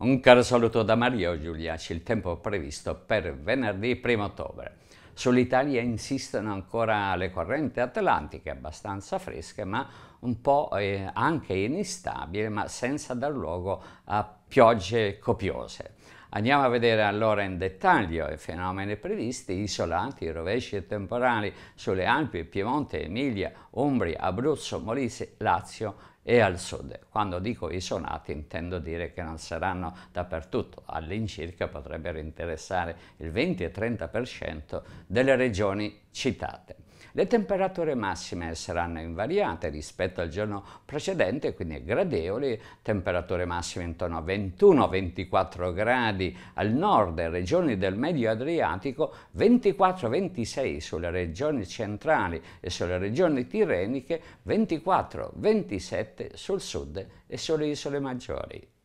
Un caro saluto da Mario Giuliaci, il tempo previsto per venerdì 1 ottobre. Sull'Italia insistono ancora le correnti atlantiche, abbastanza fresche, ma un po' eh, anche instabili, ma senza dar luogo a piogge copiose. Andiamo a vedere allora in dettaglio i fenomeni previsti, isolati, rovesci e temporali sulle Alpi, Piemonte, Emilia, Umbria, Abruzzo, Molise, Lazio e al sud. Quando dico isolati intendo dire che non saranno dappertutto, all'incirca potrebbero interessare il 20-30% delle regioni citate. Le temperature massime saranno invariate rispetto al giorno precedente, quindi gradevoli, temperature massime intorno a 21-24 gradi al nord e regioni del Medio Adriatico, 24-26 sulle regioni centrali e sulle regioni tirreniche, 24-27 sul sud e sulle isole maggiori.